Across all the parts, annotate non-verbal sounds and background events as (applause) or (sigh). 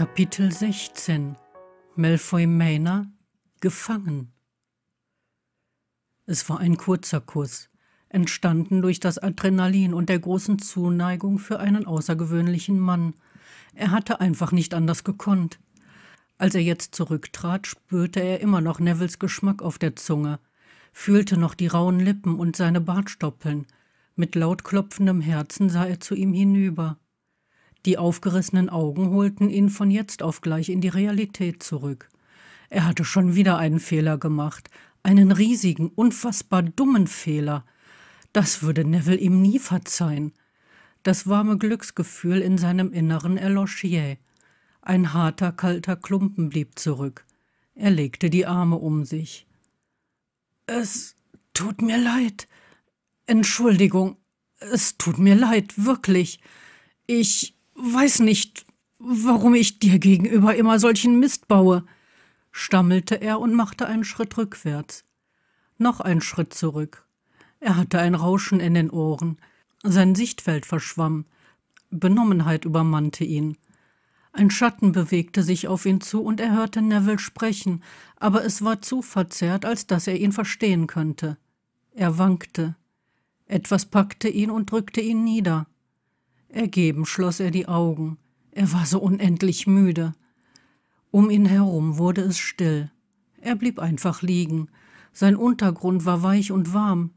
Kapitel 16 Malfoy Manor Gefangen Es war ein kurzer Kuss, entstanden durch das Adrenalin und der großen Zuneigung für einen außergewöhnlichen Mann. Er hatte einfach nicht anders gekonnt. Als er jetzt zurücktrat, spürte er immer noch Nevils Geschmack auf der Zunge, fühlte noch die rauen Lippen und seine Bartstoppeln. Mit laut klopfendem Herzen sah er zu ihm hinüber. Die aufgerissenen Augen holten ihn von jetzt auf gleich in die Realität zurück. Er hatte schon wieder einen Fehler gemacht, einen riesigen, unfassbar dummen Fehler. Das würde Neville ihm nie verzeihen. Das warme Glücksgefühl in seinem Inneren erlosch jäh. Ein harter, kalter Klumpen blieb zurück. Er legte die Arme um sich. Es tut mir leid. Entschuldigung, es tut mir leid, wirklich. Ich weiß nicht, warum ich dir gegenüber immer solchen Mist baue, stammelte er und machte einen Schritt rückwärts. Noch einen Schritt zurück. Er hatte ein Rauschen in den Ohren. Sein Sichtfeld verschwamm. Benommenheit übermannte ihn. Ein Schatten bewegte sich auf ihn zu und er hörte Neville sprechen, aber es war zu verzerrt, als dass er ihn verstehen könnte. Er wankte. Etwas packte ihn und drückte ihn nieder. Ergeben schloss er die Augen. Er war so unendlich müde. Um ihn herum wurde es still. Er blieb einfach liegen. Sein Untergrund war weich und warm.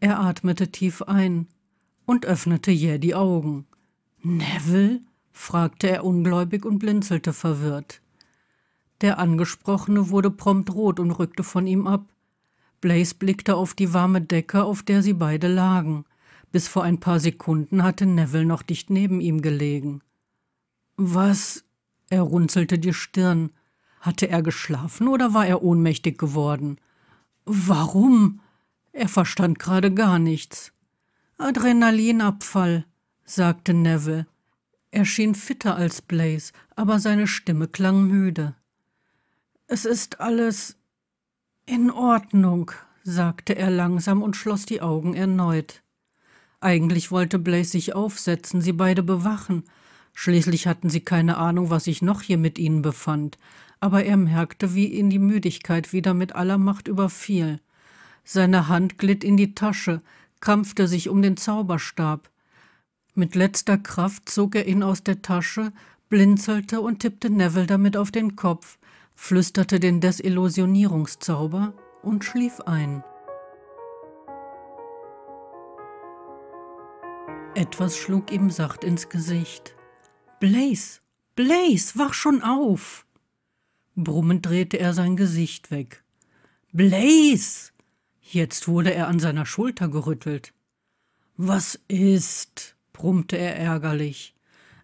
Er atmete tief ein und öffnete jäh die Augen. Neville? fragte er ungläubig und blinzelte verwirrt. Der Angesprochene wurde prompt rot und rückte von ihm ab. Blaze blickte auf die warme Decke, auf der sie beide lagen. Bis vor ein paar Sekunden hatte Neville noch dicht neben ihm gelegen. Was? Er runzelte die Stirn. Hatte er geschlafen oder war er ohnmächtig geworden? Warum? Er verstand gerade gar nichts. Adrenalinabfall, sagte Neville. Er schien fitter als Blaze, aber seine Stimme klang müde. Es ist alles in Ordnung, sagte er langsam und schloss die Augen erneut. Eigentlich wollte Blaze sich aufsetzen, sie beide bewachen. Schließlich hatten sie keine Ahnung, was sich noch hier mit ihnen befand, aber er merkte, wie ihn die Müdigkeit wieder mit aller Macht überfiel. Seine Hand glitt in die Tasche, krampfte sich um den Zauberstab. Mit letzter Kraft zog er ihn aus der Tasche, blinzelte und tippte Neville damit auf den Kopf, flüsterte den Desillusionierungszauber und schlief ein. Etwas schlug ihm sacht ins Gesicht. Blaze, Blaze, wach schon auf! Brummend drehte er sein Gesicht weg. Blaze! Jetzt wurde er an seiner Schulter gerüttelt. Was ist? brummte er ärgerlich.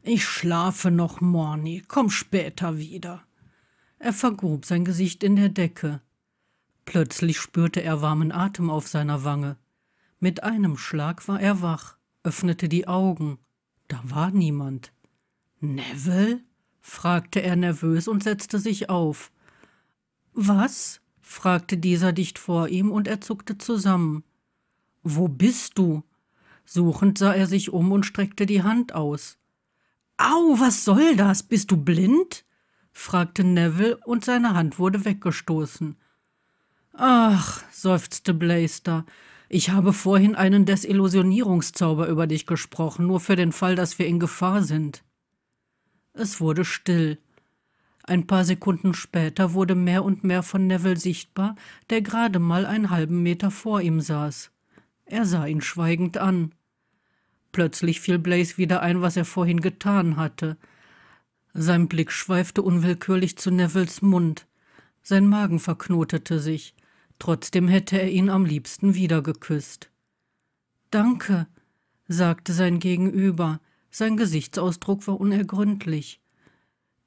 Ich schlafe noch, Morny, komm später wieder. Er vergrub sein Gesicht in der Decke. Plötzlich spürte er warmen Atem auf seiner Wange. Mit einem Schlag war er wach öffnete die Augen. Da war niemand. Neville? fragte er nervös und setzte sich auf. Was? fragte dieser dicht vor ihm, und er zuckte zusammen. Wo bist du? Suchend sah er sich um und streckte die Hand aus. Au, was soll das? Bist du blind? fragte Neville, und seine Hand wurde weggestoßen. Ach, seufzte Blaster, ich habe vorhin einen Desillusionierungszauber über dich gesprochen, nur für den Fall, dass wir in Gefahr sind. Es wurde still. Ein paar Sekunden später wurde mehr und mehr von Neville sichtbar, der gerade mal einen halben Meter vor ihm saß. Er sah ihn schweigend an. Plötzlich fiel Blaze wieder ein, was er vorhin getan hatte. Sein Blick schweifte unwillkürlich zu Nevilles Mund. Sein Magen verknotete sich. Trotzdem hätte er ihn am liebsten wieder geküsst. Danke, sagte sein Gegenüber, sein Gesichtsausdruck war unergründlich.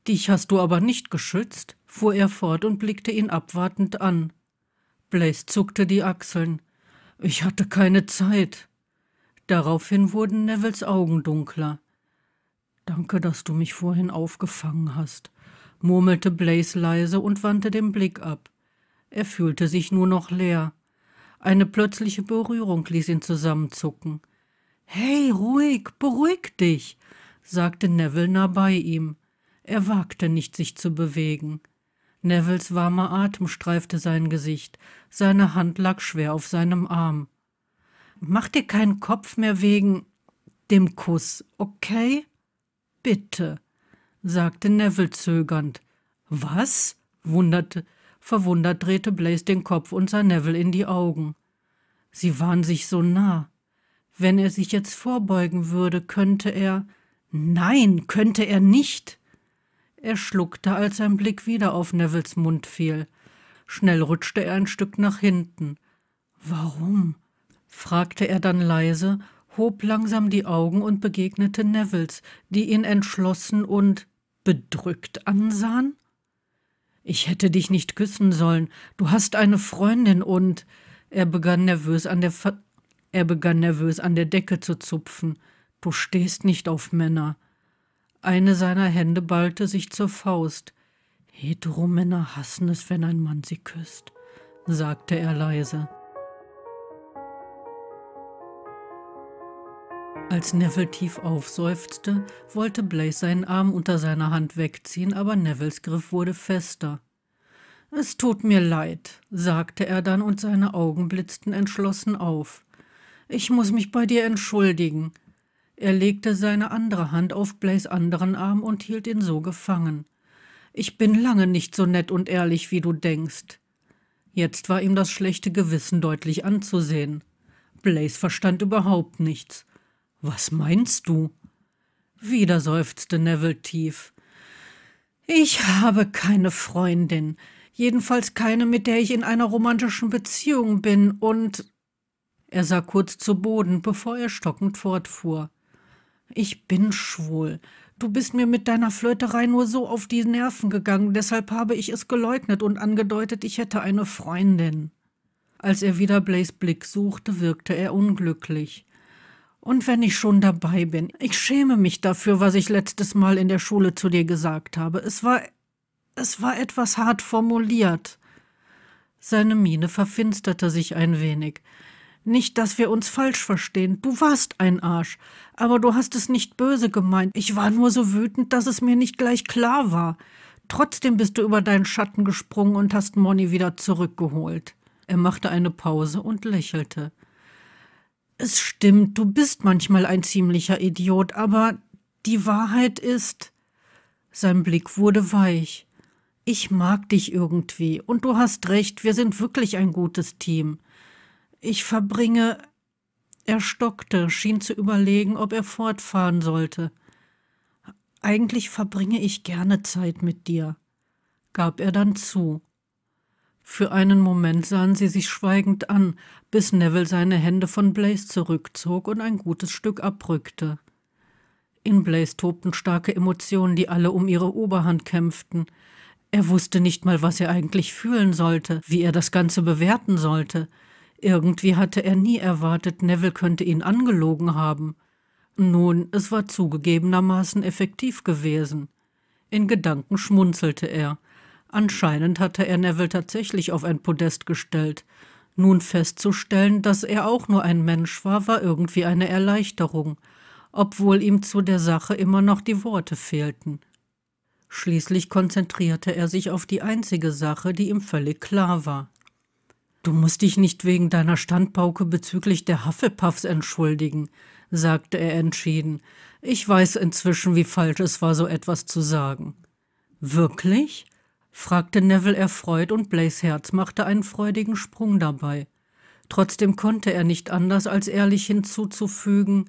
Dich hast du aber nicht geschützt, fuhr er fort und blickte ihn abwartend an. Blaise zuckte die Achseln. Ich hatte keine Zeit. Daraufhin wurden Nevils Augen dunkler. Danke, dass du mich vorhin aufgefangen hast, murmelte Blaise leise und wandte den Blick ab. Er fühlte sich nur noch leer. Eine plötzliche Berührung ließ ihn zusammenzucken. Hey, ruhig, beruhig dich, sagte Neville nah bei ihm. Er wagte nicht, sich zu bewegen. Nevilles warmer Atem streifte sein Gesicht, seine Hand lag schwer auf seinem Arm. Mach dir keinen Kopf mehr wegen dem Kuss, okay? Bitte, sagte Neville zögernd. Was? wunderte Verwundert drehte Blaze den Kopf und sah Neville in die Augen. Sie waren sich so nah. Wenn er sich jetzt vorbeugen würde, könnte er. Nein, könnte er nicht. Er schluckte, als sein Blick wieder auf Nevilles Mund fiel. Schnell rutschte er ein Stück nach hinten. Warum? fragte er dann leise, hob langsam die Augen und begegnete Nevilles, die ihn entschlossen und bedrückt ansahen. Ich hätte dich nicht küssen sollen. Du hast eine Freundin und. Er begann nervös an der Fa er begann nervös an der Decke zu zupfen. Du stehst nicht auf Männer. Eine seiner Hände ballte sich zur Faust. Heteromänner hassen es, wenn ein Mann sie küsst, sagte er leise. Als Neville tief aufseufzte, wollte Blaze seinen Arm unter seiner Hand wegziehen, aber Nevilles Griff wurde fester. Es tut mir leid, sagte er dann und seine Augen blitzten entschlossen auf. Ich muss mich bei dir entschuldigen. Er legte seine andere Hand auf Blaze anderen Arm und hielt ihn so gefangen. Ich bin lange nicht so nett und ehrlich, wie du denkst. Jetzt war ihm das schlechte Gewissen deutlich anzusehen. Blaze verstand überhaupt nichts. Was meinst du? Wieder seufzte Neville tief. Ich habe keine Freundin, jedenfalls keine, mit der ich in einer romantischen Beziehung bin, und er sah kurz zu Boden, bevor er stockend fortfuhr. Ich bin schwul. Du bist mir mit deiner Flirterei nur so auf die Nerven gegangen, deshalb habe ich es geleugnet und angedeutet, ich hätte eine Freundin. Als er wieder Blaze Blick suchte, wirkte er unglücklich. Und wenn ich schon dabei bin, ich schäme mich dafür, was ich letztes Mal in der Schule zu dir gesagt habe. Es war es war etwas hart formuliert. Seine Miene verfinsterte sich ein wenig. Nicht, dass wir uns falsch verstehen. Du warst ein Arsch, aber du hast es nicht böse gemeint. Ich war nur so wütend, dass es mir nicht gleich klar war. Trotzdem bist du über deinen Schatten gesprungen und hast Moni wieder zurückgeholt. Er machte eine Pause und lächelte. Es stimmt, du bist manchmal ein ziemlicher Idiot, aber die Wahrheit ist. Sein Blick wurde weich. Ich mag dich irgendwie, und du hast recht, wir sind wirklich ein gutes Team. Ich verbringe. Er stockte, schien zu überlegen, ob er fortfahren sollte. Eigentlich verbringe ich gerne Zeit mit dir, gab er dann zu. Für einen Moment sahen sie sich schweigend an, bis Neville seine Hände von Blaze zurückzog und ein gutes Stück abrückte. In Blaze tobten starke Emotionen, die alle um ihre Oberhand kämpften. Er wusste nicht mal, was er eigentlich fühlen sollte, wie er das Ganze bewerten sollte. Irgendwie hatte er nie erwartet, Neville könnte ihn angelogen haben. Nun, es war zugegebenermaßen effektiv gewesen. In Gedanken schmunzelte er. Anscheinend hatte er Neville tatsächlich auf ein Podest gestellt. Nun festzustellen, dass er auch nur ein Mensch war, war irgendwie eine Erleichterung, obwohl ihm zu der Sache immer noch die Worte fehlten. Schließlich konzentrierte er sich auf die einzige Sache, die ihm völlig klar war. Du musst dich nicht wegen deiner Standpauke bezüglich der Hufflepuffs entschuldigen, sagte er entschieden. Ich weiß inzwischen, wie falsch es war, so etwas zu sagen. Wirklich? fragte Neville erfreut und Blaze Herz machte einen freudigen Sprung dabei. Trotzdem konnte er nicht anders, als ehrlich hinzuzufügen,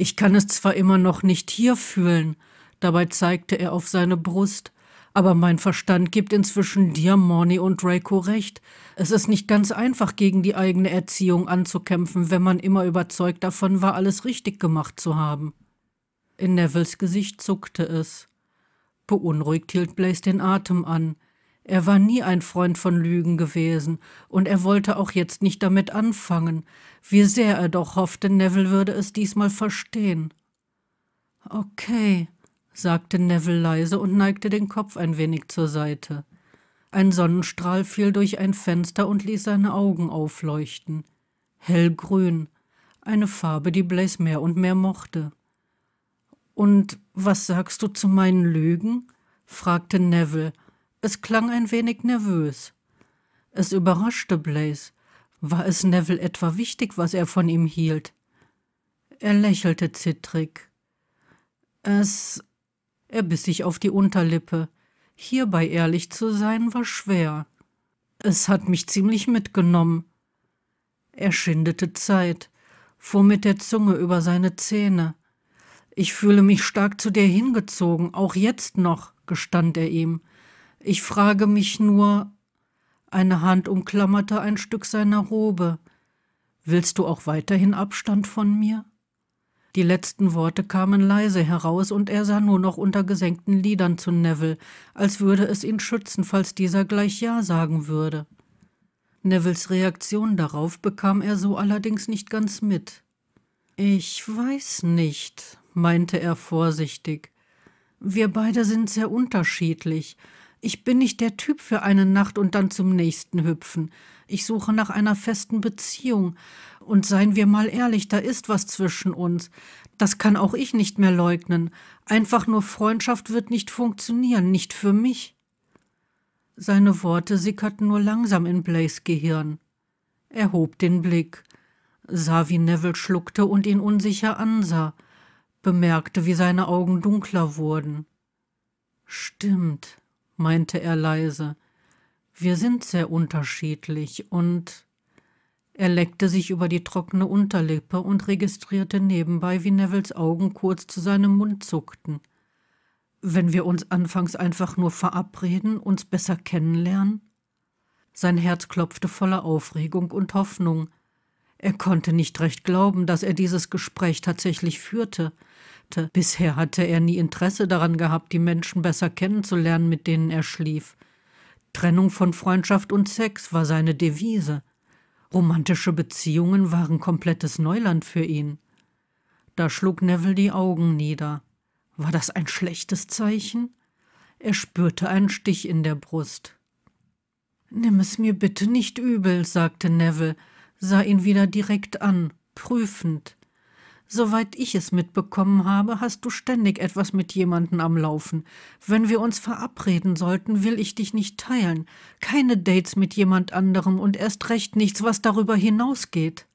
ich kann es zwar immer noch nicht hier fühlen, dabei zeigte er auf seine Brust, aber mein Verstand gibt inzwischen dir, Morny und Draco recht. Es ist nicht ganz einfach, gegen die eigene Erziehung anzukämpfen, wenn man immer überzeugt davon war, alles richtig gemacht zu haben. In Nevilles Gesicht zuckte es. Beunruhigt hielt Blaise den Atem an. Er war nie ein Freund von Lügen gewesen, und er wollte auch jetzt nicht damit anfangen, wie sehr er doch hoffte, Neville würde es diesmal verstehen. Okay, sagte Neville leise und neigte den Kopf ein wenig zur Seite. Ein Sonnenstrahl fiel durch ein Fenster und ließ seine Augen aufleuchten. Hellgrün, eine Farbe, die Blaise mehr und mehr mochte. Und was sagst du zu meinen Lügen? fragte Neville. Es klang ein wenig nervös. Es überraschte Blaze. War es Neville etwa wichtig, was er von ihm hielt? Er lächelte zittrig. Es. Er biss sich auf die Unterlippe. Hierbei ehrlich zu sein war schwer. Es hat mich ziemlich mitgenommen. Er schindete Zeit, fuhr mit der Zunge über seine Zähne. Ich fühle mich stark zu dir hingezogen, auch jetzt noch, gestand er ihm. Ich frage mich nur. Eine Hand umklammerte ein Stück seiner Robe. Willst du auch weiterhin Abstand von mir? Die letzten Worte kamen leise heraus, und er sah nur noch unter gesenkten Lidern zu Neville, als würde es ihn schützen, falls dieser gleich Ja sagen würde. Nevilles Reaktion darauf bekam er so allerdings nicht ganz mit. Ich weiß nicht, meinte er vorsichtig. Wir beide sind sehr unterschiedlich. Ich bin nicht der Typ für eine Nacht und dann zum nächsten hüpfen. Ich suche nach einer festen Beziehung. Und seien wir mal ehrlich, da ist was zwischen uns. Das kann auch ich nicht mehr leugnen. Einfach nur Freundschaft wird nicht funktionieren, nicht für mich. Seine Worte sickerten nur langsam in Blaze Gehirn. Er hob den Blick, sah, wie Neville schluckte und ihn unsicher ansah bemerkte, wie seine Augen dunkler wurden. Stimmt, meinte er leise, wir sind sehr unterschiedlich und er leckte sich über die trockene Unterlippe und registrierte nebenbei, wie Nevils Augen kurz zu seinem Mund zuckten. Wenn wir uns anfangs einfach nur verabreden, uns besser kennenlernen? Sein Herz klopfte voller Aufregung und Hoffnung. Er konnte nicht recht glauben, dass er dieses Gespräch tatsächlich führte, machte. Bisher hatte er nie Interesse daran gehabt, die Menschen besser kennenzulernen, mit denen er schlief. Trennung von Freundschaft und Sex war seine Devise. Romantische Beziehungen waren komplettes Neuland für ihn. Da schlug Neville die Augen nieder. War das ein schlechtes Zeichen? Er spürte einen Stich in der Brust. Nimm es mir bitte nicht übel, sagte Neville, sah ihn wieder direkt an, prüfend. Soweit ich es mitbekommen habe, hast du ständig etwas mit jemandem am Laufen. Wenn wir uns verabreden sollten, will ich dich nicht teilen. Keine Dates mit jemand anderem und erst recht nichts, was darüber hinausgeht.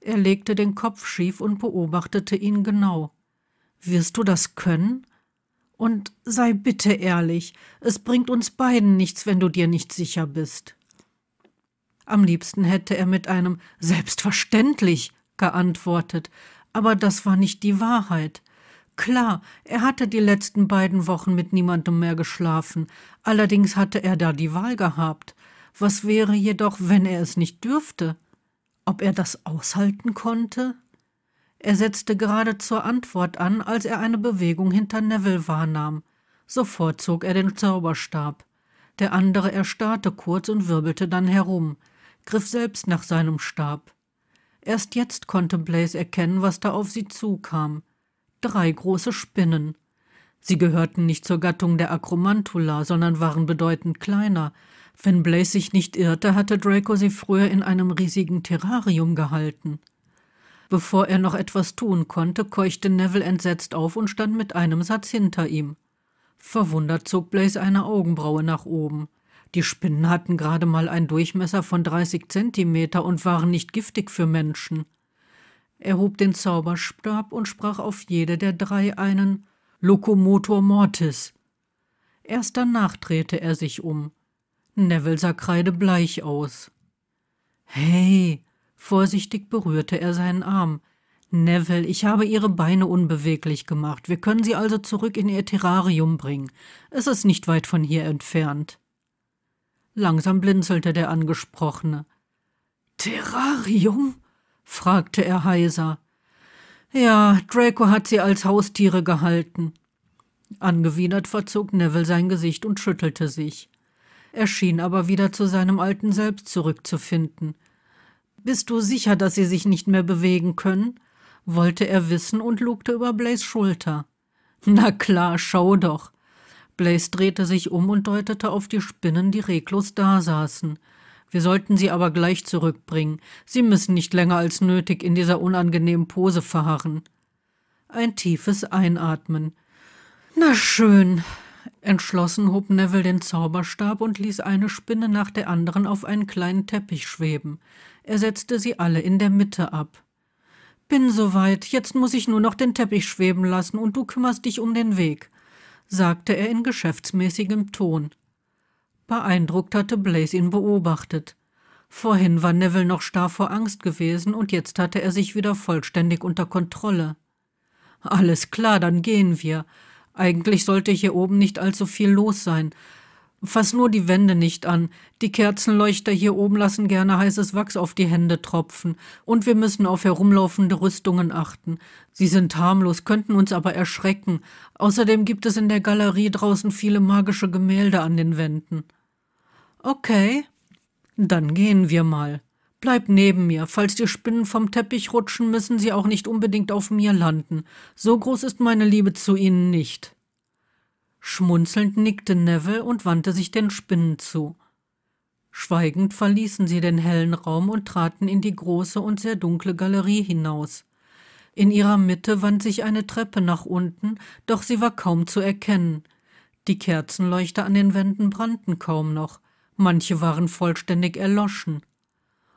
Er legte den Kopf schief und beobachtete ihn genau. Wirst du das können? Und sei bitte ehrlich, es bringt uns beiden nichts, wenn du dir nicht sicher bist. Am liebsten hätte er mit einem Selbstverständlich geantwortet, aber das war nicht die Wahrheit. Klar, er hatte die letzten beiden Wochen mit niemandem mehr geschlafen, allerdings hatte er da die Wahl gehabt. Was wäre jedoch, wenn er es nicht dürfte? Ob er das aushalten konnte? Er setzte gerade zur Antwort an, als er eine Bewegung hinter Neville wahrnahm. Sofort zog er den Zauberstab. Der andere erstarrte kurz und wirbelte dann herum, griff selbst nach seinem Stab. Erst jetzt konnte Blaze erkennen, was da auf sie zukam. Drei große Spinnen. Sie gehörten nicht zur Gattung der Acromantula, sondern waren bedeutend kleiner. Wenn Blaze sich nicht irrte, hatte Draco sie früher in einem riesigen Terrarium gehalten. Bevor er noch etwas tun konnte, keuchte Neville entsetzt auf und stand mit einem Satz hinter ihm. Verwundert zog Blaze eine Augenbraue nach oben. Die Spinnen hatten gerade mal einen Durchmesser von 30 Zentimeter und waren nicht giftig für Menschen. Er hob den Zauberstab und sprach auf jede der drei einen Locomotor Mortis. Erst danach drehte er sich um. Neville sah kreidebleich aus. Hey! Vorsichtig berührte er seinen Arm. Neville, ich habe Ihre Beine unbeweglich gemacht. Wir können Sie also zurück in Ihr Terrarium bringen. Es ist nicht weit von hier entfernt. Langsam blinzelte der Angesprochene. Terrarium? fragte er heiser. Ja, Draco hat sie als Haustiere gehalten. Angewidert verzog Neville sein Gesicht und schüttelte sich. Er schien aber wieder zu seinem alten Selbst zurückzufinden. Bist du sicher, dass sie sich nicht mehr bewegen können? wollte er wissen und lugte über Blaze Schulter. Na klar, schau doch. Blaze drehte sich um und deutete auf die Spinnen, die reglos dasaßen. Wir sollten sie aber gleich zurückbringen. Sie müssen nicht länger als nötig in dieser unangenehmen Pose verharren. Ein tiefes Einatmen. Na schön. Entschlossen hob Neville den Zauberstab und ließ eine Spinne nach der anderen auf einen kleinen Teppich schweben. Er setzte sie alle in der Mitte ab. Bin soweit, jetzt muss ich nur noch den Teppich schweben lassen und du kümmerst dich um den Weg sagte er in geschäftsmäßigem Ton. Beeindruckt hatte Blaze ihn beobachtet. Vorhin war Neville noch starr vor Angst gewesen und jetzt hatte er sich wieder vollständig unter Kontrolle. Alles klar, dann gehen wir. Eigentlich sollte hier oben nicht allzu viel los sein, Fass nur die Wände nicht an. Die Kerzenleuchter hier oben lassen gerne heißes Wachs auf die Hände tropfen. Und wir müssen auf herumlaufende Rüstungen achten. Sie sind harmlos, könnten uns aber erschrecken. Außerdem gibt es in der Galerie draußen viele magische Gemälde an den Wänden. Okay, dann gehen wir mal. Bleib neben mir. Falls die Spinnen vom Teppich rutschen, müssen sie auch nicht unbedingt auf mir landen. So groß ist meine Liebe zu ihnen nicht. Schmunzelnd nickte Neville und wandte sich den Spinnen zu. Schweigend verließen sie den hellen Raum und traten in die große und sehr dunkle Galerie hinaus. In ihrer Mitte wand sich eine Treppe nach unten, doch sie war kaum zu erkennen. Die Kerzenleuchter an den Wänden brannten kaum noch, manche waren vollständig erloschen.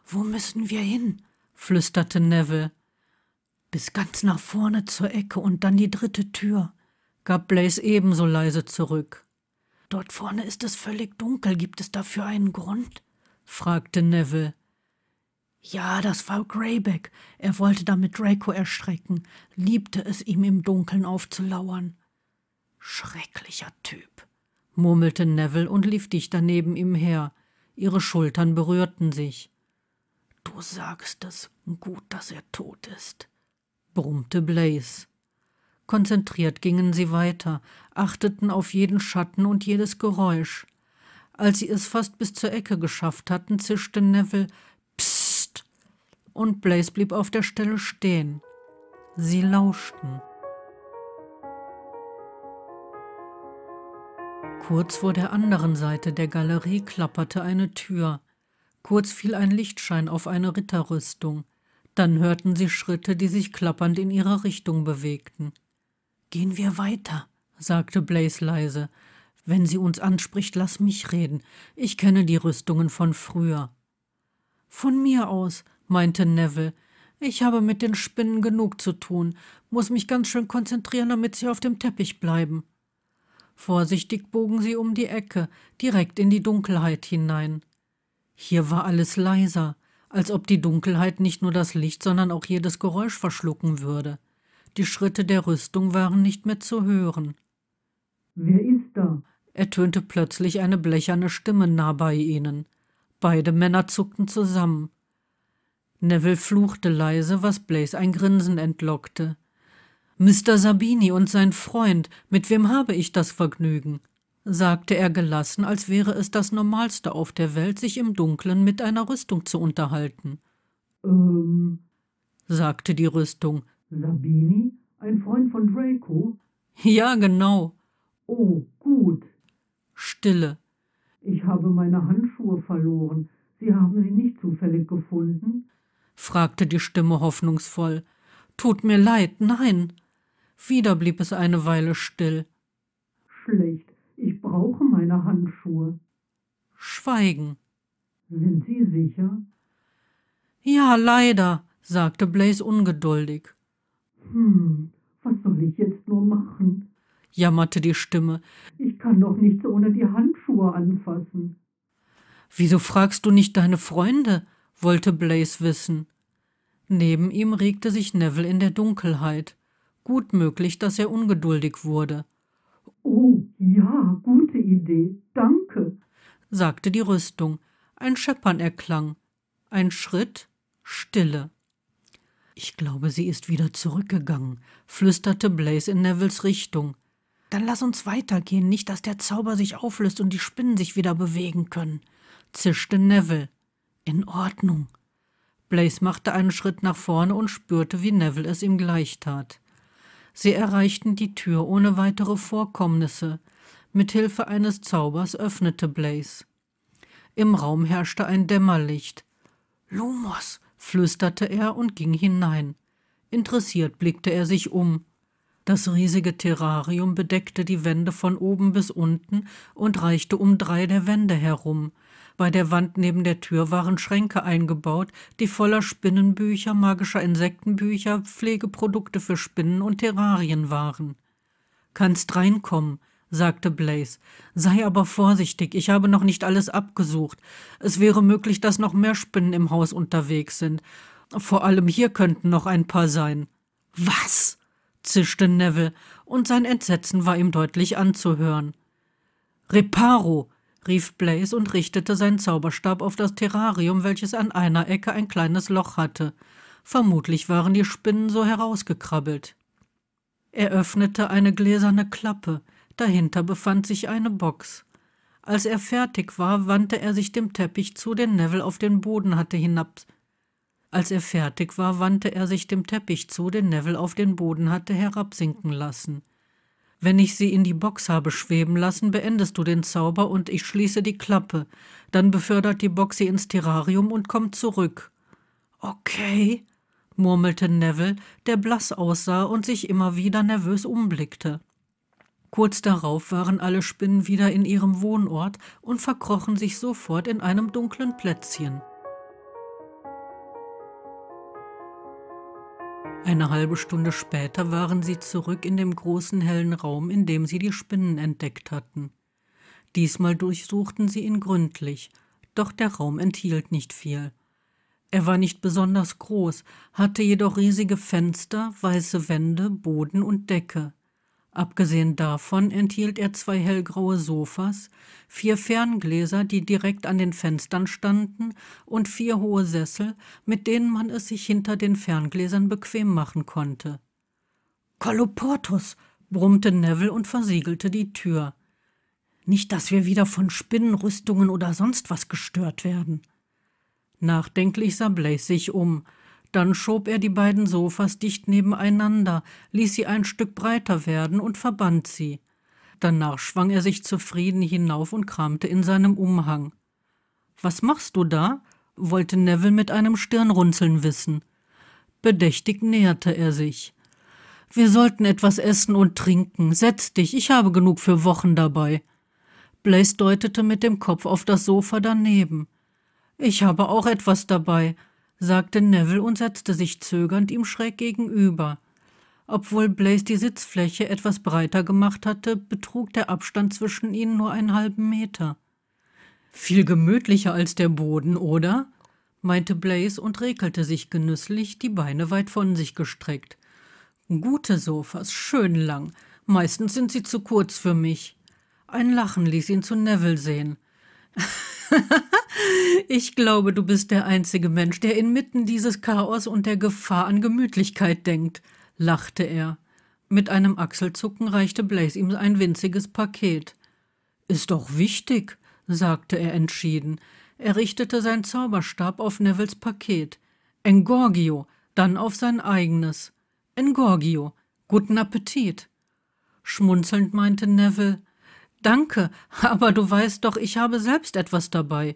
Wo müssen wir hin? flüsterte Neville. Bis ganz nach vorne zur Ecke und dann die dritte Tür gab Blaze ebenso leise zurück. Dort vorne ist es völlig dunkel. Gibt es dafür einen Grund? fragte Neville. Ja, das war Greyback. Er wollte damit Draco erschrecken, liebte es, ihm im Dunkeln aufzulauern. Schrecklicher Typ, murmelte Neville und lief dichter neben ihm her. Ihre Schultern berührten sich. Du sagst es, gut, dass er tot ist, brummte Blaze. Konzentriert gingen sie weiter, achteten auf jeden Schatten und jedes Geräusch. Als sie es fast bis zur Ecke geschafft hatten, zischte Neville Psst und Blaze blieb auf der Stelle stehen. Sie lauschten. Kurz vor der anderen Seite der Galerie klapperte eine Tür. Kurz fiel ein Lichtschein auf eine Ritterrüstung. Dann hörten sie Schritte, die sich klappernd in ihre Richtung bewegten. Gehen wir weiter, sagte Blaze leise. Wenn sie uns anspricht, lass mich reden. Ich kenne die Rüstungen von früher. Von mir aus, meinte Neville. Ich habe mit den Spinnen genug zu tun, muss mich ganz schön konzentrieren, damit sie auf dem Teppich bleiben. Vorsichtig bogen sie um die Ecke, direkt in die Dunkelheit hinein. Hier war alles leiser, als ob die Dunkelheit nicht nur das Licht, sondern auch jedes Geräusch verschlucken würde. Die Schritte der Rüstung waren nicht mehr zu hören. Wer ist da? ertönte plötzlich eine blecherne Stimme nah bei ihnen. Beide Männer zuckten zusammen. Neville fluchte leise, was Blaze ein Grinsen entlockte. Mr. Sabini und sein Freund, mit wem habe ich das Vergnügen? sagte er gelassen, als wäre es das Normalste auf der Welt, sich im Dunkeln mit einer Rüstung zu unterhalten. Ähm, sagte die Rüstung, Sabini? Ein Freund von Draco? Ja, genau. Oh, gut. Stille. Ich habe meine Handschuhe verloren. Sie haben sie nicht zufällig gefunden? fragte die Stimme hoffnungsvoll. Tut mir leid, nein. Wieder blieb es eine Weile still. Schlecht, ich brauche meine Handschuhe. Schweigen. Sind Sie sicher? Ja, leider, sagte Blaze ungeduldig. Hm, was soll ich jetzt nur machen? jammerte die Stimme. Ich kann doch nichts ohne die Handschuhe anfassen. Wieso fragst du nicht deine Freunde? wollte Blaze wissen. Neben ihm regte sich Neville in der Dunkelheit. Gut möglich, dass er ungeduldig wurde. Oh, ja, gute Idee, danke, sagte die Rüstung. Ein Scheppern erklang. Ein Schritt, Stille. Ich glaube, sie ist wieder zurückgegangen, flüsterte Blaze in Nevils Richtung. Dann lass uns weitergehen, nicht dass der Zauber sich auflöst und die Spinnen sich wieder bewegen können, zischte Neville. In Ordnung. Blaze machte einen Schritt nach vorne und spürte, wie Neville es ihm gleich tat. Sie erreichten die Tür ohne weitere Vorkommnisse. Mithilfe eines Zaubers öffnete Blaze. Im Raum herrschte ein Dämmerlicht. Lumos, flüsterte er und ging hinein. Interessiert blickte er sich um. Das riesige Terrarium bedeckte die Wände von oben bis unten und reichte um drei der Wände herum. Bei der Wand neben der Tür waren Schränke eingebaut, die voller Spinnenbücher, magischer Insektenbücher, Pflegeprodukte für Spinnen und Terrarien waren. Kannst reinkommen, sagte Blaze. Sei aber vorsichtig, ich habe noch nicht alles abgesucht. Es wäre möglich, dass noch mehr Spinnen im Haus unterwegs sind. Vor allem hier könnten noch ein paar sein. Was? zischte Neville, und sein Entsetzen war ihm deutlich anzuhören. Reparo! rief Blaze und richtete seinen Zauberstab auf das Terrarium, welches an einer Ecke ein kleines Loch hatte. Vermutlich waren die Spinnen so herausgekrabbelt. Er öffnete eine gläserne Klappe. Dahinter befand sich eine Box. Als er fertig war, wandte er sich dem Teppich zu, den Neville auf den Boden hatte hinab. Als er fertig war, wandte er sich dem Teppich zu, den Neville auf den Boden hatte herabsinken lassen. Wenn ich sie in die Box habe schweben lassen, beendest du den Zauber und ich schließe die Klappe. Dann befördert die Box sie ins Terrarium und kommt zurück. Okay, murmelte Neville, der blass aussah und sich immer wieder nervös umblickte. Kurz darauf waren alle Spinnen wieder in ihrem Wohnort und verkrochen sich sofort in einem dunklen Plätzchen. Eine halbe Stunde später waren sie zurück in dem großen hellen Raum, in dem sie die Spinnen entdeckt hatten. Diesmal durchsuchten sie ihn gründlich, doch der Raum enthielt nicht viel. Er war nicht besonders groß, hatte jedoch riesige Fenster, weiße Wände, Boden und Decke. Abgesehen davon enthielt er zwei hellgraue Sofas, vier Ferngläser, die direkt an den Fenstern standen, und vier hohe Sessel, mit denen man es sich hinter den Ferngläsern bequem machen konnte. Koloportus! brummte Neville und versiegelte die Tür. Nicht, dass wir wieder von Spinnenrüstungen oder sonst was gestört werden. Nachdenklich sah Blaise sich um – dann schob er die beiden Sofas dicht nebeneinander, ließ sie ein Stück breiter werden und verband sie. Danach schwang er sich zufrieden hinauf und kramte in seinem Umhang. Was machst du da? wollte Neville mit einem Stirnrunzeln wissen. Bedächtig näherte er sich. Wir sollten etwas essen und trinken. Setz dich, ich habe genug für Wochen dabei. Blaze deutete mit dem Kopf auf das Sofa daneben. Ich habe auch etwas dabei, sagte Neville und setzte sich zögernd ihm schräg gegenüber. Obwohl Blaze die Sitzfläche etwas breiter gemacht hatte, betrug der Abstand zwischen ihnen nur einen halben Meter. Viel gemütlicher als der Boden, oder? meinte Blaze und regelte sich genüsslich, die Beine weit von sich gestreckt. Gute Sofas, schön lang. Meistens sind sie zu kurz für mich. Ein Lachen ließ ihn zu Neville sehen. (laughs) ich glaube, du bist der einzige Mensch, der inmitten dieses Chaos und der Gefahr an Gemütlichkeit denkt, lachte er. Mit einem Achselzucken reichte Blaze ihm ein winziges Paket. Ist doch wichtig, sagte er entschieden. Er richtete seinen Zauberstab auf Nevils Paket. Engorgio, dann auf sein eigenes. Engorgio, guten Appetit. Schmunzelnd meinte Neville, Danke, aber du weißt doch, ich habe selbst etwas dabei.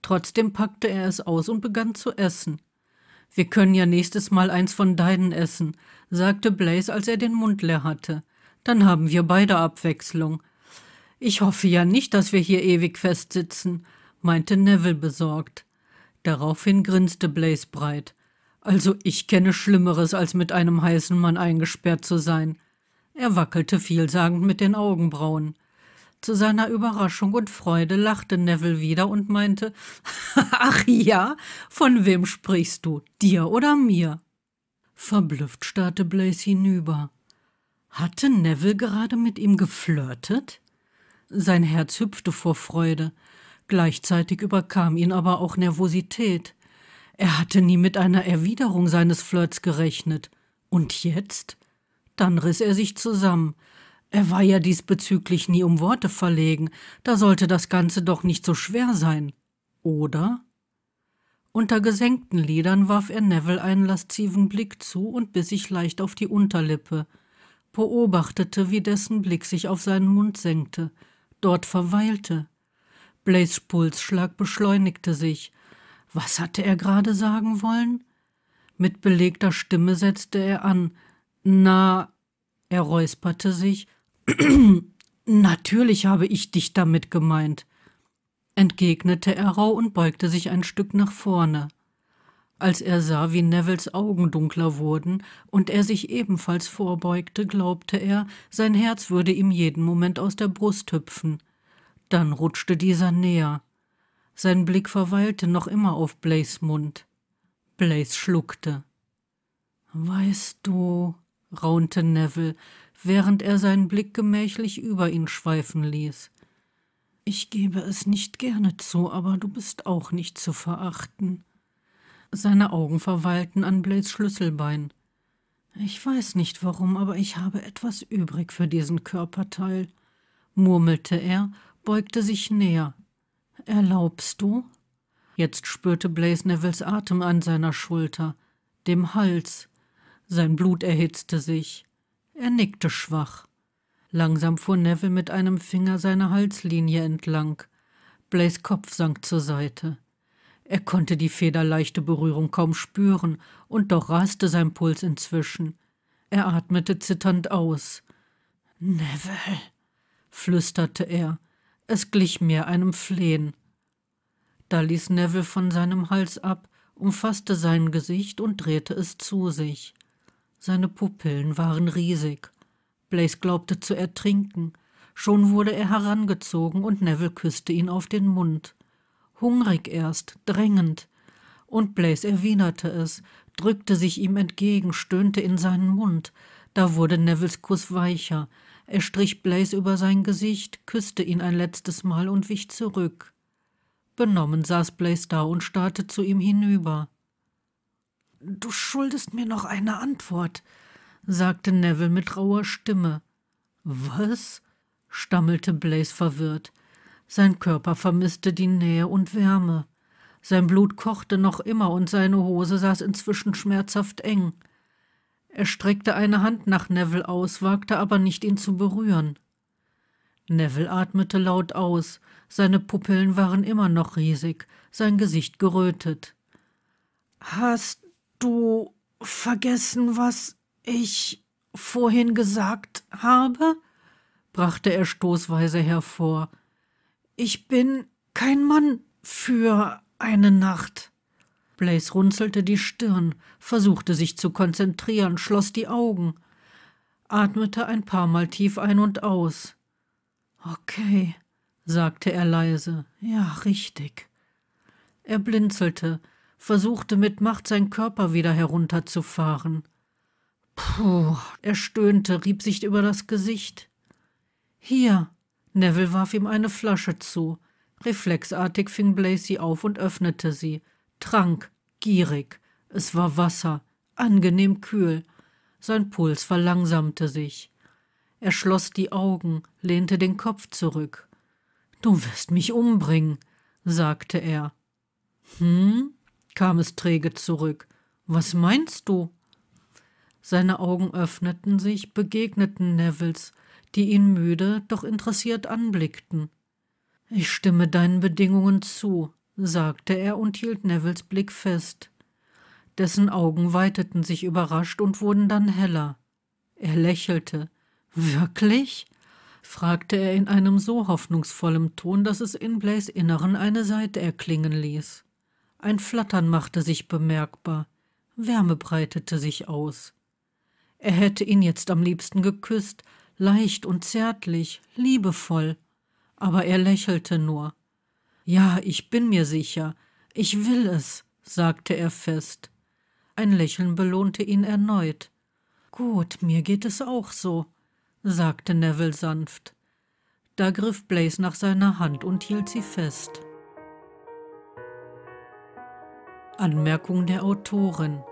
Trotzdem packte er es aus und begann zu essen. Wir können ja nächstes Mal eins von deinen essen, sagte Blaze, als er den Mund leer hatte. Dann haben wir beide Abwechslung. Ich hoffe ja nicht, dass wir hier ewig festsitzen, meinte Neville besorgt. Daraufhin grinste Blaze breit. Also ich kenne Schlimmeres, als mit einem heißen Mann eingesperrt zu sein. Er wackelte vielsagend mit den Augenbrauen. Zu seiner Überraschung und Freude lachte Neville wieder und meinte (laughs) Ach ja, von wem sprichst du, dir oder mir? Verblüfft starrte Blaze hinüber. Hatte Neville gerade mit ihm geflirtet? Sein Herz hüpfte vor Freude, gleichzeitig überkam ihn aber auch Nervosität. Er hatte nie mit einer Erwiderung seines Flirts gerechnet. Und jetzt? Dann riss er sich zusammen, er war ja diesbezüglich nie um Worte verlegen, da sollte das Ganze doch nicht so schwer sein, oder? Unter gesenkten Lidern warf er Neville einen lasziven Blick zu und biss sich leicht auf die Unterlippe, beobachtete, wie dessen Blick sich auf seinen Mund senkte, dort verweilte. Blaze Pulsschlag beschleunigte sich. Was hatte er gerade sagen wollen? Mit belegter Stimme setzte er an. Na, er räusperte sich, (clears throat) Natürlich habe ich dich damit gemeint, entgegnete er rau und beugte sich ein Stück nach vorne. Als er sah, wie Nevils Augen dunkler wurden und er sich ebenfalls vorbeugte, glaubte er, sein Herz würde ihm jeden Moment aus der Brust hüpfen. Dann rutschte dieser näher. Sein Blick verweilte noch immer auf Blaze Mund. Blaze schluckte. Weißt du, raunte Neville, während er seinen Blick gemächlich über ihn schweifen ließ. Ich gebe es nicht gerne zu, aber du bist auch nicht zu verachten. Seine Augen verweilten an Blades Schlüsselbein. Ich weiß nicht warum, aber ich habe etwas übrig für diesen Körperteil, murmelte er, beugte sich näher. Erlaubst du? Jetzt spürte Blaze Nevilles Atem an seiner Schulter, dem Hals. Sein Blut erhitzte sich. Er nickte schwach. Langsam fuhr Neville mit einem Finger seine Halslinie entlang. Blaze Kopf sank zur Seite. Er konnte die federleichte Berührung kaum spüren, und doch raste sein Puls inzwischen. Er atmete zitternd aus. Neville, flüsterte er. Es glich mehr einem Flehen. Da ließ Neville von seinem Hals ab, umfasste sein Gesicht und drehte es zu sich. Seine Pupillen waren riesig. Blaze glaubte zu ertrinken. Schon wurde er herangezogen und Neville küsste ihn auf den Mund. Hungrig erst, drängend. Und Blaze erwiderte es, drückte sich ihm entgegen, stöhnte in seinen Mund. Da wurde Nevilles Kuss weicher. Er strich Blaze über sein Gesicht, küsste ihn ein letztes Mal und wich zurück. Benommen saß Blaze da und starrte zu ihm hinüber. Du schuldest mir noch eine Antwort, sagte Neville mit rauer Stimme. Was? stammelte Blaze verwirrt. Sein Körper vermisste die Nähe und Wärme. Sein Blut kochte noch immer und seine Hose saß inzwischen schmerzhaft eng. Er streckte eine Hand nach Neville aus, wagte aber nicht, ihn zu berühren. Neville atmete laut aus, seine Pupillen waren immer noch riesig, sein Gesicht gerötet. Hast du vergessen, was ich vorhin gesagt habe? brachte er stoßweise hervor. Ich bin kein Mann für eine Nacht. Blaze runzelte die Stirn, versuchte sich zu konzentrieren, schloss die Augen, atmete ein paar Mal tief ein und aus. Okay, sagte er leise. Ja, richtig. Er blinzelte, versuchte mit Macht sein Körper wieder herunterzufahren. Puh, er stöhnte, rieb sich über das Gesicht. Hier. Neville warf ihm eine Flasche zu. Reflexartig fing Blacy auf und öffnete sie. Trank, gierig. Es war Wasser, angenehm kühl. Sein Puls verlangsamte sich. Er schloss die Augen, lehnte den Kopf zurück. Du wirst mich umbringen, sagte er. Hm? kam es träge zurück. Was meinst du? Seine Augen öffneten sich, begegneten Nevils, die ihn müde, doch interessiert anblickten. Ich stimme deinen Bedingungen zu, sagte er und hielt Nevils Blick fest. Dessen Augen weiteten sich überrascht und wurden dann heller. Er lächelte. Wirklich? fragte er in einem so hoffnungsvollen Ton, dass es in Blaise Inneren eine Seite erklingen ließ. Ein Flattern machte sich bemerkbar, Wärme breitete sich aus. Er hätte ihn jetzt am liebsten geküsst, leicht und zärtlich, liebevoll, aber er lächelte nur. Ja, ich bin mir sicher, ich will es, sagte er fest. Ein Lächeln belohnte ihn erneut. Gut, mir geht es auch so, sagte Neville sanft. Da griff Blaze nach seiner Hand und hielt sie fest. Anmerkung der Autorin.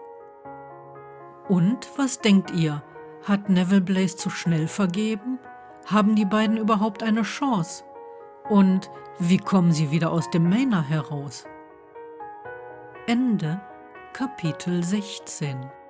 Und was denkt ihr? Hat Neville Blaze zu schnell vergeben? Haben die beiden überhaupt eine Chance? Und wie kommen sie wieder aus dem Männer heraus? Ende Kapitel 16